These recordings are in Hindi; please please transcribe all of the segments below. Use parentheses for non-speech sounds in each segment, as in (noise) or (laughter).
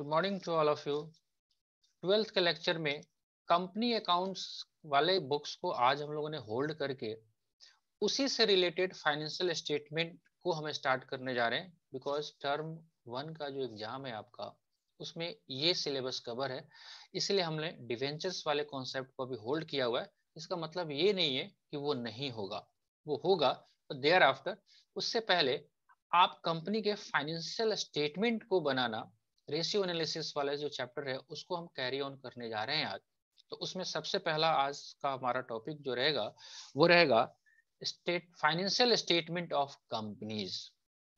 Good morning to all of you twelfth के लेक्चर में कंपनी अकाउंट्स वाले बुक्स को आज हम लोगों ने होल्ड करके उसी से रिलेटेड फाइनेंशियल स्टेटमेंट को हम स्टार्ट करने जा रहे हैं बिकॉज टर्म वन का जो एग्जाम है आपका उसमें ये सिलेबस कवर है इसलिए हमने डिवेंचर्स वाले कॉन्सेप्ट को भी होल्ड किया हुआ है इसका मतलब ये नहीं है कि वो नहीं होगा वो होगा देयर आफ्टर उससे पहले आप कंपनी के फाइनेंशियल स्टेटमेंट को बनाना रेशियो एनालिसिस वाले जो चैप्टर है उसको हम कैरी ऑन करने जा रहे हैं आज तो उसमें सबसे पहला आज का हमारा टॉपिक जो रहेगा वो रहेगा state financial statement of companies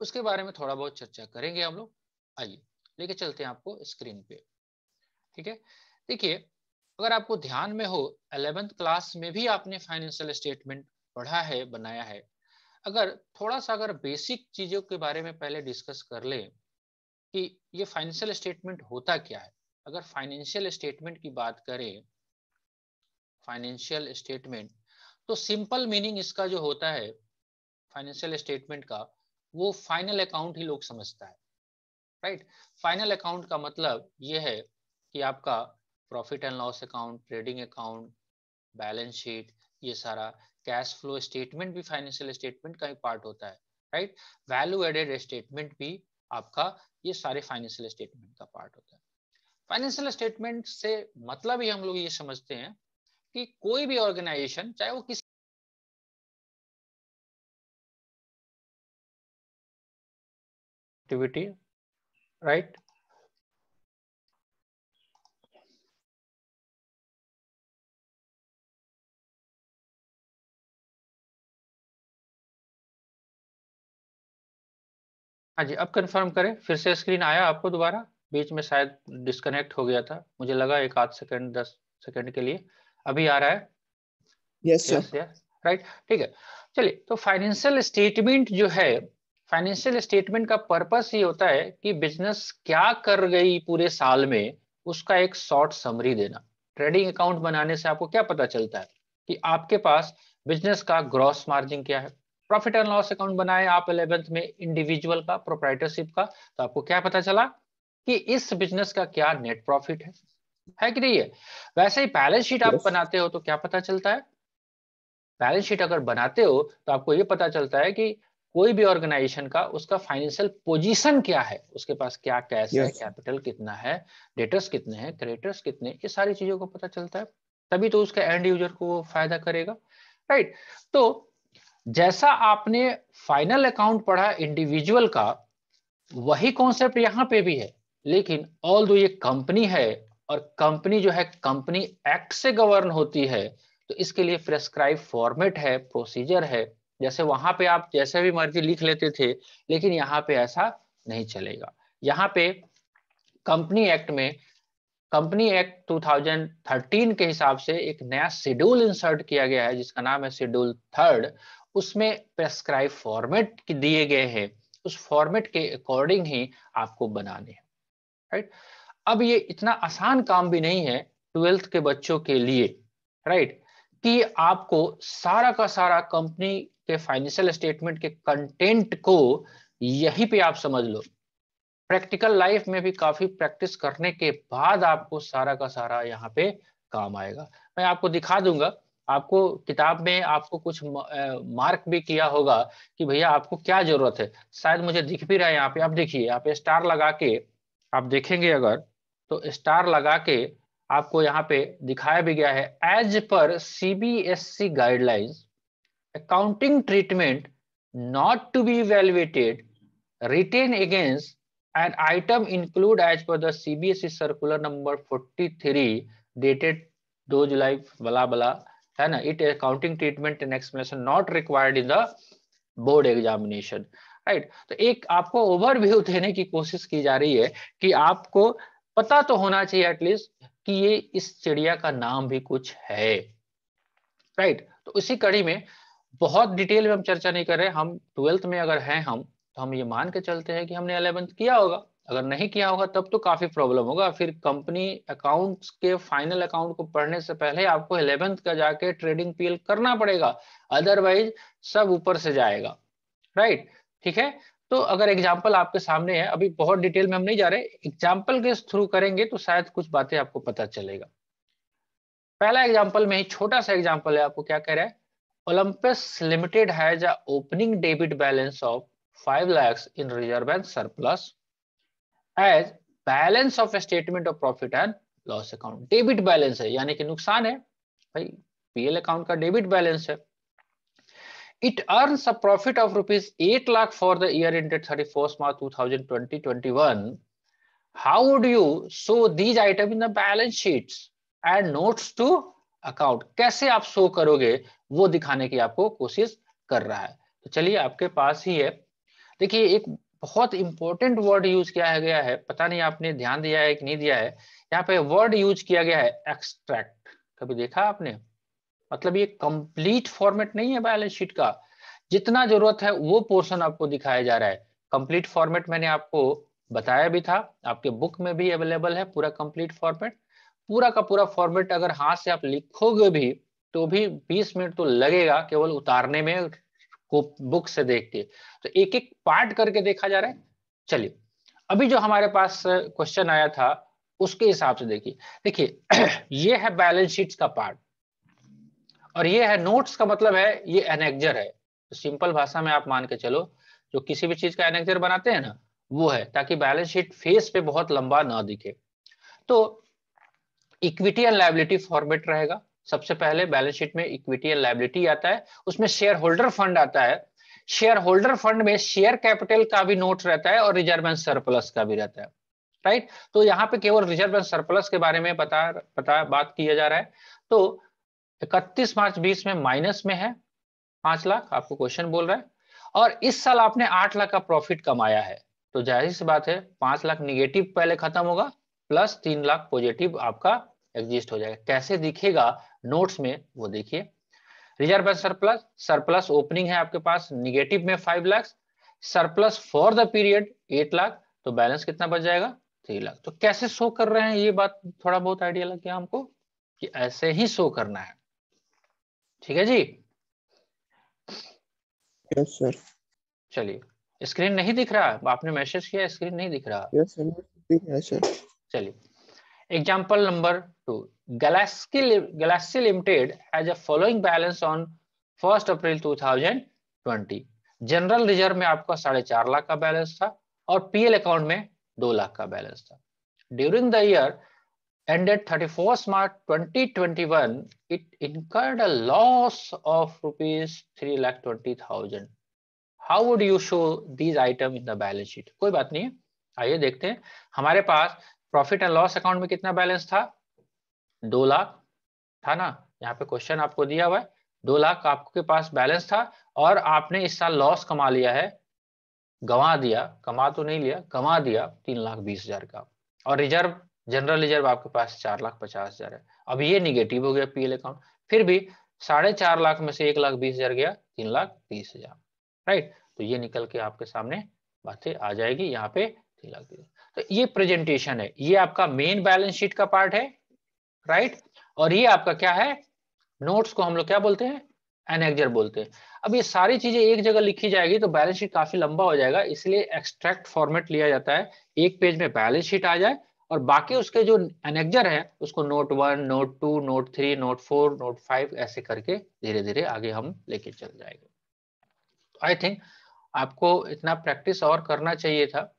उसके बारे में थोड़ा बहुत चर्चा करेंगे हम लोग आइए लेके चलते हैं आपको स्क्रीन पे ठीक है देखिए अगर आपको ध्यान में हो अलेवेंथ क्लास में भी आपने फाइनेंशियल स्टेटमेंट पढ़ा है बनाया है अगर थोड़ा सा अगर बेसिक चीजों के बारे में पहले डिस्कस कर लें कि ये फाइनेंशियल स्टेटमेंट होता क्या है अगर फाइनेंशियल स्टेटमेंट की बात करें फाइनेंशियल स्टेटमेंट तो सिंपल मीनिंग इसका जो होता है फाइनेंशियल स्टेटमेंट का वो फाइनल अकाउंट ही लोग समझता है राइट फाइनल अकाउंट का मतलब ये है कि आपका profit and loss account trading account balance sheet ये सारा कैश फ्लो स्टेटमेंट भी फाइनेंशियल स्टेटमेंट का ही पार्ट होता है राइट वैल्यू एडेड स्टेटमेंट भी आपका ये सारे फाइनेंशियल स्टेटमेंट का पार्ट होता है फाइनेंशियल स्टेटमेंट से मतलब ही हम लोग ये समझते हैं कि कोई भी ऑर्गेनाइजेशन चाहे वो किसी एक्टिविटी राइट right? हाँ जी अब कंफर्म करें फिर से स्क्रीन आया आपको दोबारा बीच में शायद डिस्कनेक्ट हो गया था मुझे लगा एक आध सेकंड दस सेकंड के लिए अभी आ रहा है यस यस राइट ठीक है चलिए तो फाइनेंशियल स्टेटमेंट जो है फाइनेंशियल स्टेटमेंट का पर्पस ये होता है कि बिजनेस क्या कर गई पूरे साल में उसका एक शॉर्ट समरी देना ट्रेडिंग अकाउंट बनाने से आपको क्या पता चलता है कि आपके पास बिजनेस का ग्रॉस मार्जिन क्या है प्रॉफिट एंड लॉस अकाउंट बनाए आप इलेवेंथ में इंडिविजुअल का प्रोप्राइटरशिप का तो आपको क्या पता चला कि इस बिजनेस का क्या नेट प्रॉफिट है है कि नहीं है वैसे ही बैलेंस शीट आप बनाते हो तो क्या पता चलता है बैलेंस शीट अगर बनाते हो तो आपको ये पता चलता है कि कोई भी ऑर्गेनाइजेशन का उसका फाइनेंशियल पोजीशन क्या है उसके पास क्या कैश है कैपिटल कितना है डेटर्स कितने हैं क्रेडिटर्स कितने ये सारी चीजों को पता चलता है तभी तो उसके एंड यूजर को फायदा करेगा राइट तो जैसा आपने फाइनल अकाउंट पढ़ा इंडिविजुअल का वही कॉन्सेप्ट यहां पे भी है लेकिन ऑल दो ये कंपनी है और कंपनी जो है कंपनी एक्ट से गवर्न होती है तो इसके लिए प्रेस्क्राइब फॉर्मेट है प्रोसीजर है जैसे वहां पे आप जैसे भी मर्जी लिख लेते थे लेकिन यहाँ पे ऐसा नहीं चलेगा यहाँ पे कंपनी एक्ट में कंपनी एक्ट 2013 के हिसाब से एक नया शेड्यूल इंसर्ट किया गया है जिसका नाम है शेड्यूल थर्ड उसमें प्रेस्क्राइब फॉर्मेट दिए गए हैं उस फॉर्मेट के अकॉर्डिंग ही आपको बनाने हैं राइट अब ये इतना आसान काम भी नहीं है ट्वेल्थ के बच्चों के लिए राइट कि आपको सारा का सारा कंपनी के फाइनेंशियल स्टेटमेंट के कंटेंट को यही पे आप समझ लो प्रैक्टिकल लाइफ में भी काफी प्रैक्टिस करने के बाद आपको सारा का सारा यहाँ पे काम आएगा मैं आपको दिखा दूंगा आपको किताब में आपको कुछ मार्क भी किया होगा कि भैया आपको क्या जरूरत है शायद मुझे दिख भी रहा है यहाँ पे आप देखिए यहाँ पे स्टार लगा के आप देखेंगे अगर तो स्टार लगा के आपको यहाँ पे दिखाया भी गया है as per CBSE guidelines accounting treatment not to be evaluated written against an item include as per the CBSE circular number forty dated दो जुलाई बला बला है ना it accounting treatment and explanation not required in the board examination right तो एक आपको ओवरव्यू देने की कोशिश की जा रही है कि आपको पता तो होना चाहिए एटलीस्ट कि ये इस चिड़िया का नाम भी कुछ है राइट right? तो उसी कड़ी में बहुत डिटेल में हम चर्चा नहीं कर रहे हम ट्वेल्थ में अगर हैं हम तो हम ये मान के चलते हैं कि हमने अलेवेंथ किया होगा अगर नहीं किया होगा तब तो काफी प्रॉब्लम होगा फिर कंपनी अकाउंट्स के फाइनल अकाउंट को पढ़ने से पहले आपको इलेवेंथ का जाके ट्रेडिंग पीएल करना पड़ेगा अदरवाइज सब ऊपर से जाएगा राइट ठीक है तो अगर एग्जाम्पल आपके सामने है अभी बहुत डिटेल में हम नहीं जा रहे एग्जाम्पल के थ्रू करेंगे तो शायद कुछ बातें आपको पता चलेगा पहला एग्जाम्पल में ही छोटा सा एग्जाम्पल है आपको क्या कह रहा है Olympus limited has opening debit balance of five lakhs in reserve and surplus as balance of statement of profit and loss account debit balance है यानी कि नुकसान है भाई पीएल अकाउंट का डेबिट बैलेंस है it earn a profit of rupees eight lakh for the year ended thirty first March two thousand twenty twenty one how would you show these item in the balance sheet and note to account कैसे आप शो करोगे वो दिखाने की आपको कोशिश कर रहा है तो चलिए आपके पास ही है देखिए एक बहुत इंपॉर्टेंट वर्ड यूज किया गया है पता नहीं आपने ध्यान दिया है कि नहीं दिया है यहाँ पे वर्ड यूज किया गया है एक्सट्रैक्ट कभी देखा आपने मतलब ये कंप्लीट फॉर्मेट नहीं है बैलेंस शीट का जितना जरूरत है वो पोर्शन आपको दिखाया जा रहा है कंप्लीट फॉर्मेट मैंने आपको बताया भी था आपके बुक में भी अवेलेबल है पूरा कंप्लीट फॉर्मेट पूरा का पूरा फॉर्मेट अगर हाथ से आप लिखोगे भी तो भी 20 मिनट तो लगेगा केवल उतारने में को बुक से देख के तो एक एक पार्ट करके देखा जा रहा है चलिए अभी जो हमारे पास क्वेश्चन आया था उसके हिसाब से देखिए देखिए (clears throat) ये है बैलेंस शीट का पार्ट और ये है नोट्स का मतलब है ये एनेक्जर है तो सिंपल भाषा में आप मान के चलो जो किसी भी चीज का एनेक्जर बनाते हैं ना वो है ताकि बैलेंस शीट फेस पे बहुत लंबा ना दिखे तो इक्विटी एंड लाइबिलिटी फॉर्मेट रहेगा सबसे पहले बैलेंस शीट में इक्विटी एंड लाइबिलिटी आता है उसमें शेयर होल्डर फंड आता है शेयर होल्डर फंड में शेयर कैपिटल का भी नोट रहता है और रिजर्व एंड सरप्लस का भी रहता है राइट तो यहाँ पे केवल रिजर्व एंड सरप्लस के बारे में पता पता बात किया जा रहा है तो इकतीस मार्च बीस में माइनस में है पांच लाख आपको क्वेश्चन बोल रहा है और इस साल आपने आठ लाख का प्रॉफिट कमाया है तो जाहिर सी बात है पांच लाख निगेटिव पहले खत्म होगा प्लस तीन लाख पॉजिटिव आपका एग्जिस्ट हो जाएगा कैसे दिखेगा नोट्स में वो देखिए reserve and surplus surplus opening है आपके पास निगेटिव में five lakh surplus for the period eight lakh तो बैलेंस कितना बच जाएगा थ्री लाख तो कैसे शो कर रहे हैं ये बात थोड़ा बहुत आइडिया लग गया हमको कि ऐसे ही शो करना है ठीक है जी यस सर चलिए स्क्रीन नहीं दिख रहा आपने मैसेज किया स्क्रीन नहीं दिख रहा यस सर चलिए Example number two, Galaxy, Galaxy Limited has a following balance on 1st April 2020. General reserve में आपका साढ़े चार लाख का बैलेंस था और पीएल अकाउंट में दो लाख का बैलेंस था during the year ended 31st March 2021, it incurred a loss of rupees 3,20,000. How would you show these item in the balance sheet? कोई बात नहीं है आइए देखते हैं हमारे पास प्रॉफिट एंड लॉस अकाउंट में कितना बैलेंस था दो लाख था ना यहाँ पे क्वेश्चन आपको दिया हुआ है दो लाख आपके पास बैलेंस था और आपने इस साल लॉस कमा लिया है गंवा दिया कमा तो नहीं लिया गंवा दिया तीन लाख बीस हजार का और रिजर्व जनरल रिजर्व आपके पास चार लाख पचास हजार है अब ये निगेटिव हो गया पीएल अकाउंट फिर भी साढ़े चार लाख में से एक लाख बीस हजार गया तीन लाख तीस हजार राइट तो ये निकल के आपके सामने बातें आ जाएगी यहाँ पे तीन लाख बीस तो ये प्रेजेंटेशन है ये आपका मेन बैलेंस शीट का पार्ट है राइट और ये आपका क्या है नोट्स को हम लोग क्या बोलते हैं एनेक्जर बोलते हैं अब ये सारी चीजें एक जगह लिखी जाएगी तो बैलेंस शीट काफी लंबा हो जाएगा इसलिए एक्सट्रैक्ट फॉर्मेट लिया जाता है एक पेज में बैलेंस शीट आ जाए और बाकी उसके जो एनेक्जर है उसको note one note two note three note four note five ऐसे करके धीरे धीरे आगे हम लेके चल जाएंगे आई थिंक आपको इतना प्रैक्टिस और करना चाहिए था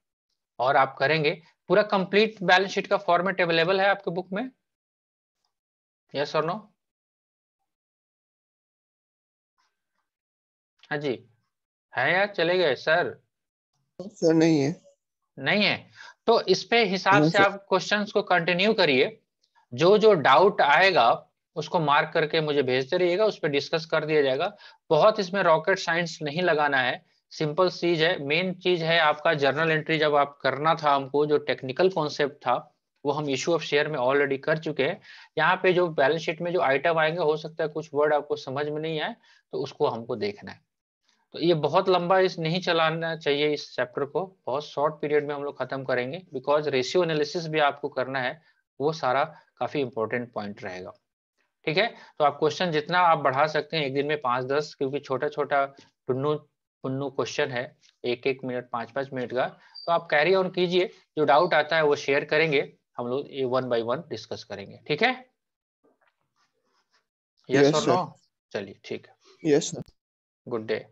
और आप करेंगे पूरा कंप्लीट बैलेंस शीट का फॉर्मेट अवेलेबल है आपके बुक में यस और नो हाँ जी है या चले गए सर सर नहीं है नहीं है तो इस पे हिसाब हाँ, से आप क्वेश्चंस को कंटिन्यू करिए जो जो डाउट आएगा उसको मार्क करके मुझे भेजते रहिएगा उस पर डिस्कस कर दिया जाएगा बहुत इसमें रॉकेट साइंस नहीं लगाना है सिंपल चीज है मेन चीज है आपका जर्नल एंट्री जब आप करना था हमको जो टेक्निकल कॉन्सेप्ट था वो हम इशू ऑफ शेयर में ऑलरेडी कर चुके हैं यहाँ पे जो बैलेंस शीट में जो आइटम आएंगे हो सकता है कुछ वर्ड आपको समझ में नहीं आए तो उसको हमको देखना है तो ये बहुत लंबा इस नहीं चलाना चाहिए इस चैप्टर को बहुत शॉर्ट पीरियड में हम लोग खत्म करेंगे बिकॉज रेशियो एनालिसिस भी आपको करना है वो सारा काफी इंपॉर्टेंट पॉइंट रहेगा ठीक है तो आप क्वेश्चन जितना आप बढ़ा सकते हैं एक दिन में पाँच दस क्योंकि छोटा छोटा टुन्नू उन्नू क्वेश्चन है एक एक मिनट पांच पांच मिनट का तो आप कैरी ऑन कीजिए जो डाउट आता है वो शेयर करेंगे हम लोग ये वन बाई वन डिस्कस करेंगे ठीक है यस और नो चलिए ठीक है यस गुड डे